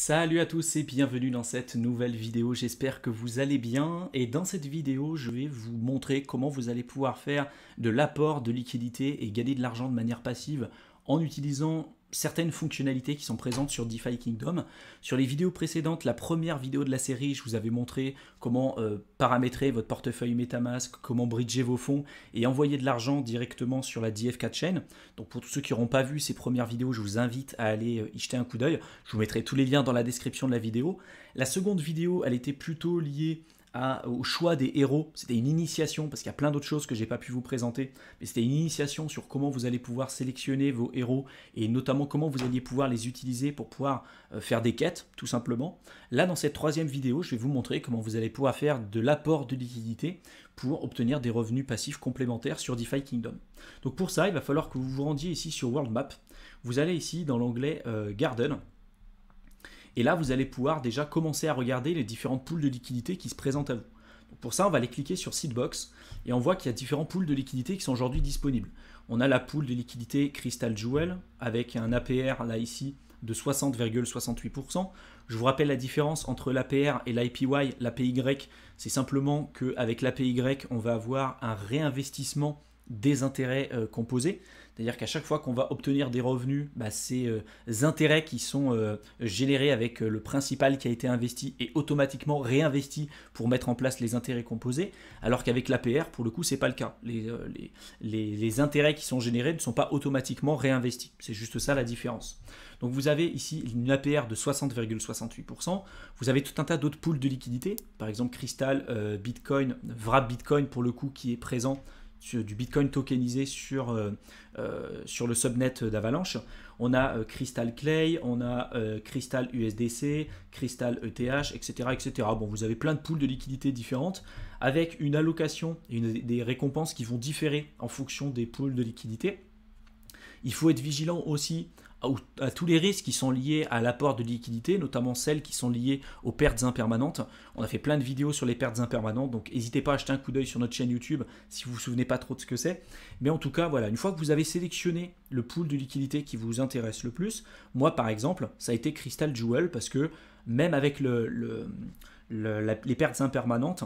Salut à tous et bienvenue dans cette nouvelle vidéo, j'espère que vous allez bien et dans cette vidéo je vais vous montrer comment vous allez pouvoir faire de l'apport de liquidité et gagner de l'argent de manière passive en utilisant certaines fonctionnalités qui sont présentes sur DeFi Kingdom. Sur les vidéos précédentes, la première vidéo de la série, je vous avais montré comment euh, paramétrer votre portefeuille Metamask, comment bridger vos fonds et envoyer de l'argent directement sur la DF4 chain. Donc pour tous ceux qui n'auront pas vu ces premières vidéos, je vous invite à aller euh, y jeter un coup d'œil. Je vous mettrai tous les liens dans la description de la vidéo. La seconde vidéo, elle était plutôt liée au choix des héros. C'était une initiation, parce qu'il y a plein d'autres choses que j'ai pas pu vous présenter, mais c'était une initiation sur comment vous allez pouvoir sélectionner vos héros et notamment comment vous alliez pouvoir les utiliser pour pouvoir euh, faire des quêtes, tout simplement. Là, dans cette troisième vidéo, je vais vous montrer comment vous allez pouvoir faire de l'apport de liquidité pour obtenir des revenus passifs complémentaires sur DeFi Kingdom. Donc pour ça, il va falloir que vous vous rendiez ici sur World Map. Vous allez ici dans l'onglet euh, Garden. Et là, vous allez pouvoir déjà commencer à regarder les différentes poules de liquidités qui se présentent à vous. pour ça, on va aller cliquer sur Seedbox et on voit qu'il y a différents pools de liquidités qui sont aujourd'hui disponibles. On a la poule de liquidité Crystal Jewel avec un APR là ici de 60,68%. Je vous rappelle la différence entre l'APR et l'IPY. L'APY, c'est simplement qu'avec l'APY, on va avoir un réinvestissement des intérêts euh, composés. C'est-à-dire qu'à chaque fois qu'on va obtenir des revenus, bah, ces euh, intérêts qui sont euh, générés avec euh, le principal qui a été investi et automatiquement réinvesti pour mettre en place les intérêts composés, alors qu'avec l'APR, pour le coup, c'est pas le cas. Les, intérêts qui sont générés ne sont pas automatiquement réinvestis. C'est juste ça la différence. Donc vous avez ici une APR de 60,68%. Vous avez tout un tas d'autres pools de liquidités, par exemple Crystal, Bitcoin, Vrap Bitcoin pour le coup qui est présent du Bitcoin tokenisé sur, euh, euh, sur le subnet d'Avalanche. On a euh, Crystal Clay, on a Crystal USDC, Crystal ETH, etc., etc. Bon, vous avez plein de poules de liquidités différentes avec une allocation et des récompenses qui vont différer en fonction des poules de liquidités. Il faut être vigilant aussi à tous les risques qui sont liés à l'apport de liquidités, notamment celles qui sont liées aux pertes impermanentes. On a fait plein de vidéos sur les pertes impermanentes, donc n'hésitez pas à jeter un coup d'œil sur notre chaîne YouTube si vous vous souvenez pas trop de ce que c'est. Mais en tout cas, voilà, une fois que vous avez sélectionné le pool de liquidités qui vous intéresse le plus, moi par exemple, ça a été Crystal Jewel parce que même avec les pertes impermanentes,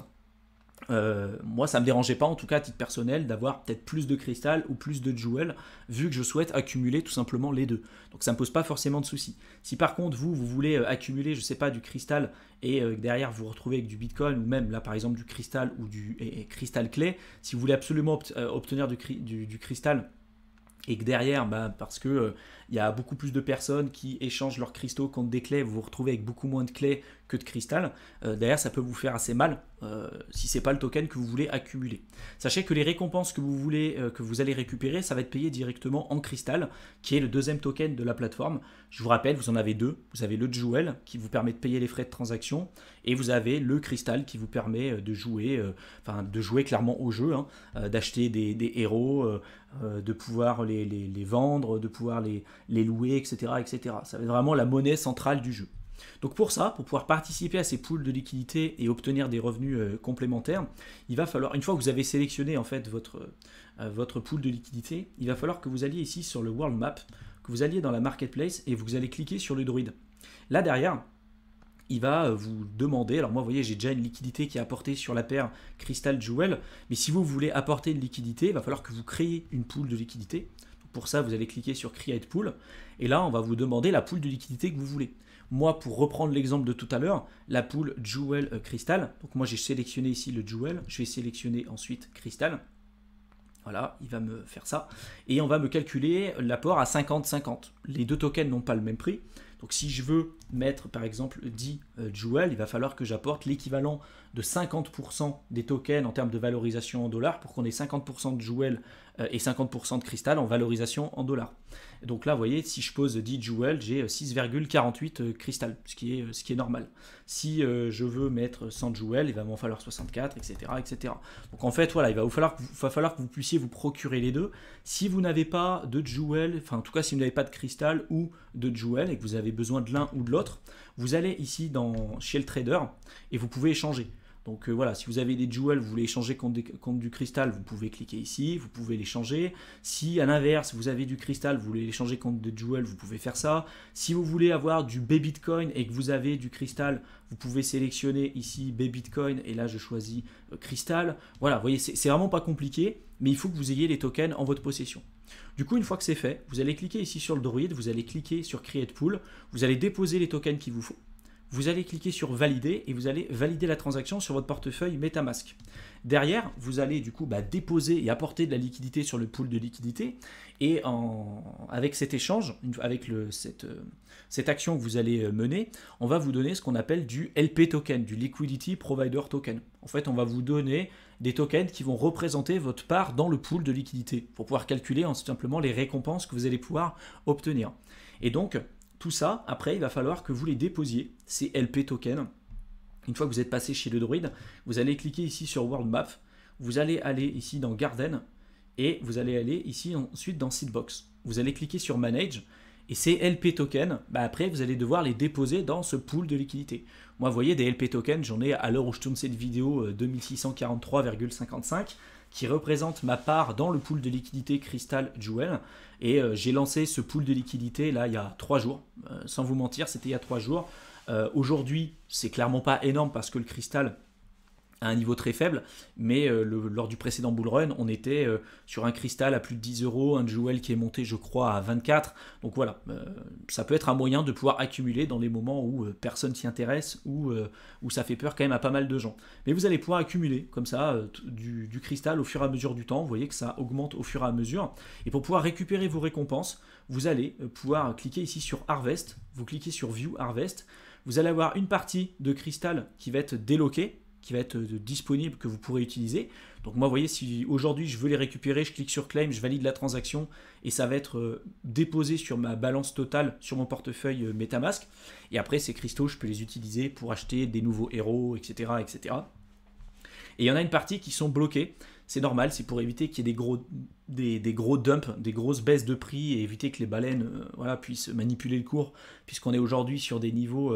euh, moi, ça me dérangeait pas, en tout cas à titre personnel, d'avoir peut-être plus de cristal ou plus de jewel, vu que je souhaite accumuler tout simplement les deux. Donc ça me pose pas forcément de soucis. Si par contre vous, vous voulez euh, accumuler, je sais pas, du cristal et euh, derrière vous vous retrouvez avec du bitcoin ou même là par exemple du cristal ou du cristal clé, si vous voulez absolument obtenir du, cristal et que derrière, bah, parce que il y a beaucoup plus de personnes qui échangent leurs cristaux contre des clés, vous vous retrouvez avec beaucoup moins de clés que de cristal. derrière, ça peut vous faire assez mal euh, si c'est pas le token que vous voulez accumuler. Sachez que les récompenses que vous voulez euh, que vous allez récupérer, ça va être payé directement en cristal, qui est le deuxième token de la plateforme. Je vous rappelle, vous en avez deux. Vous avez le Jewel qui vous permet de payer les frais de transaction, et vous avez le cristal qui vous permet euh, de jouer, de jouer clairement au jeu, hein, d'acheter des, héros, de pouvoir les, vendre, de pouvoir les, louer, etc., etc. Ça va être vraiment la monnaie centrale du jeu. Donc pour ça, pour pouvoir participer à ces pools de liquidités et obtenir des revenus euh, complémentaires, il va falloir, une fois que vous avez sélectionné en fait votre, euh, votre pool de liquidités, il va falloir que vous alliez ici sur le World Map, que vous alliez dans la Marketplace et vous allez cliquer sur le druide. Là derrière, il va euh, vous demander, alors moi vous voyez j'ai déjà une liquidité qui est apportée sur la paire Crystal Jewel, mais si vous voulez apporter une liquidité, il va falloir que vous créez une pool de liquidité. Pour ça, vous allez cliquer sur Create Pool, et là on va vous demander la poule de liquidité que vous voulez. Moi, pour reprendre l'exemple de tout à l'heure, la poule Jewel euh, Crystal. Donc moi, j'ai sélectionné ici le Jewel. Je vais sélectionner ensuite Crystal. Voilà, il va me faire ça. Et on va me calculer l'apport à 50-50. Les deux tokens n'ont pas le même prix. Donc si je veux mettre par exemple 10 euh, jouels, il va falloir que j'apporte l'équivalent de 50% des tokens en termes de valorisation en dollars pour qu'on ait 50% de jouels euh, et 50% de cristal en valorisation en dollars. donc là, vous voyez, si je pose 10 jouels, j'ai 6,48 euh, cristal, ce qui est, ce qui est normal. Si je veux mettre 100 jouels, il va m'en falloir 64, etc., etc. Donc en fait, voilà, il va, vous falloir, que vous, va falloir que vous puissiez vous procurer les deux. Si vous n'avez pas de jouels, enfin en tout cas si vous n'avez pas de cristal ou de jouels et que vous avez besoin de l'un ou de l'autre, vous allez ici dans, chez le trader et vous pouvez échanger. Donc euh, voilà, si vous avez des jewels, vous voulez échanger contre, du cristal, vous pouvez cliquer ici, vous pouvez les changer. Si à l'inverse, vous avez du cristal, vous voulez l'échanger contre des jewels, vous pouvez faire ça. Si vous voulez avoir du B-Bitcoin et que vous avez du cristal, vous pouvez sélectionner ici B-Bitcoin et là je choisis euh, cristal. Voilà, vous voyez, c'est vraiment pas compliqué, mais il faut que vous ayez les tokens en votre possession. Du coup, une fois que c'est fait, vous allez cliquer ici sur le droïde, vous allez cliquer sur Create Pool, vous allez déposer les tokens qu'il vous faut vous allez cliquer sur valider et vous allez valider la transaction sur votre portefeuille MetaMask. Derrière, vous allez du coup bah, déposer et apporter de la liquidité sur le pool de liquidité et en, avec cet échange, avec le, cette, euh, cette action que vous allez euh, mener, on va vous donner ce qu'on appelle du LP token, du Liquidity Provider Token. En fait, on va vous donner des tokens qui vont représenter votre part dans le pool de liquidité pour pouvoir calculer simplement les récompenses que vous allez pouvoir obtenir. Et donc, tout ça, après, il va falloir que vous les déposiez, ces LP tokens. Une fois que vous êtes passé chez le druide, vous allez cliquer ici sur World Map, vous allez aller ici dans Garden, et vous allez aller ici ensuite dans Seedbox. Vous allez cliquer sur Manage, et ces LP tokens, bah, après, vous allez devoir les déposer dans ce pool de liquidités. Moi, vous voyez, des LP tokens, j'en ai à l'heure où je tourne cette vidéo 2643,55. Euh, qui représente ma part dans le pool de liquidité Crystal Jewel. Et euh, j'ai lancé ce pool de liquidité là il y a trois jours. Euh, sans vous mentir, c'était il y a trois jours. Euh, aujourd'hui, c'est clairement pas énorme parce que le cristal à un niveau très faible, mais euh, lors du précédent bull run, on était euh, sur un cristal à plus de 10 euros, un jewel qui est monté, je crois, à 24. Donc voilà, euh, ça peut être un moyen de pouvoir accumuler dans les moments où personne s'y intéresse ou où ça fait peur quand même à pas mal de gens. Mais vous allez pouvoir accumuler comme ça du, du, cristal au fur et à mesure du temps. Vous voyez que ça augmente au fur et à mesure. Et pour pouvoir récupérer vos récompenses, vous allez pouvoir cliquer ici sur Harvest. Vous cliquez sur View Harvest. Vous allez avoir une partie de cristal qui va être déloquée qui va être euh, disponible, que vous pourrez utiliser. Donc moi, vous voyez, si aujourd'hui je veux les récupérer, je clique sur claim, je valide la transaction et ça va être euh, déposé sur ma balance totale, sur mon portefeuille euh, Metamask. Et après, ces cristaux, je peux les utiliser pour acheter des nouveaux héros, etc. etc. Et il y en a une partie qui sont bloquées. C'est normal, c'est pour éviter qu'il y ait des gros, des, gros dumps, des grosses baisses de prix et éviter que les baleines puissent manipuler le cours, puisqu'on est aujourd'hui sur des niveaux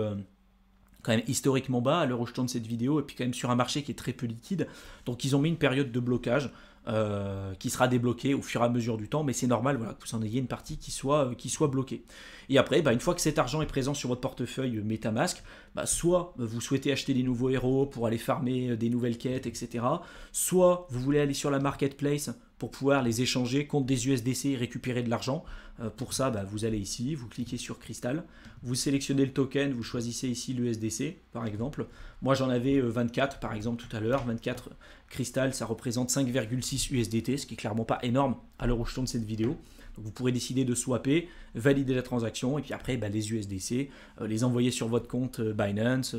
quand même historiquement bas à l'heure où je tourne cette vidéo, et puis quand même sur un marché qui est très peu liquide. Donc ils ont mis une période de blocage euh, qui sera débloquée au fur et à mesure du temps, mais c'est normal voilà, que vous en ayez une partie qui soit, euh, qui soit bloquée. Et après, bah, une fois que cet argent est présent sur votre portefeuille Metamask, bah, soit vous souhaitez acheter des nouveaux héros pour aller farmer euh, des nouvelles quêtes, etc. Soit vous voulez aller sur la marketplace pour pouvoir les échanger contre des USDC et récupérer de l'argent. Euh, pour ça, bah, vous allez ici, vous cliquez sur Crystal, vous sélectionnez le token, vous choisissez ici l'USDC par exemple. Moi j'en avais 24 euh, par exemple tout à l'heure, 24 Crystal ça représente 5,6 USDT, ce qui est clairement pas énorme à l'heure où je tourne cette vidéo. vous pourrez décider de swapper, valider la transaction et puis après bah, les USDC, euh, les envoyer sur votre compte Binance,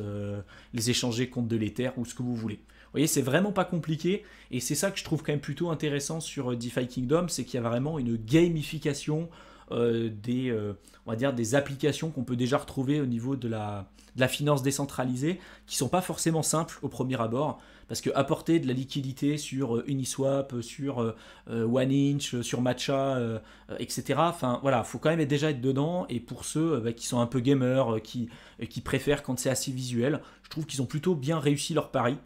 les échanger contre de l'Ether ou ce que vous voulez. Vous voyez, c'est vraiment pas compliqué, et c'est ça que je trouve quand même plutôt intéressant sur euh, DeFi Kingdom, c'est qu'il y a vraiment une gamification euh, des, euh, on va dire des applications qu'on peut déjà retrouver au niveau de la, de la finance décentralisée, qui sont pas forcément simples au premier abord, parce que apporter de la liquidité sur Uniswap, sur OneInch, sur Matcha, etc. Enfin voilà, faut quand même déjà être dedans. Et pour ceux bah, qui sont un peu gamers, qui, qui préfèrent quand c'est assez visuel, je trouve qu'ils ont plutôt bien réussi leur pari.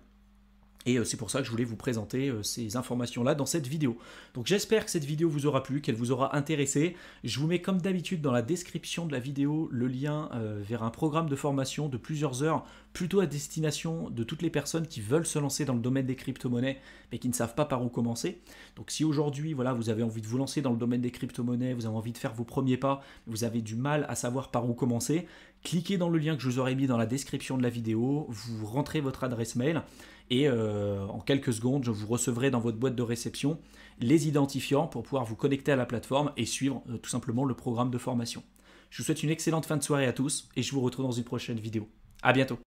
Et euh, c'est pour ça que je voulais vous présenter euh, ces informations-là dans cette vidéo. Donc j'espère que cette vidéo vous aura plu, qu'elle vous aura intéressé. Je vous mets comme d'habitude dans la description de la vidéo le lien euh, vers un programme de formation de plusieurs heures, plutôt à destination de toutes les personnes qui veulent se lancer dans le domaine des crypto-monnaies, mais qui ne savent pas par où commencer. Donc si aujourd'hui, voilà, vous avez envie de vous lancer dans le domaine des crypto-monnaies, vous avez envie de faire vos premiers pas, vous avez du mal à savoir par où commencer, cliquez dans le lien que je vous aurai mis dans la description de la vidéo, vous rentrez votre adresse mail et euh, en quelques secondes, je vous recevrai dans votre boîte de réception les identifiants pour pouvoir vous connecter à la plateforme et suivre euh, tout simplement le programme de formation. Je vous souhaite une excellente fin de soirée à tous et je vous retrouve dans une prochaine vidéo. A bientôt.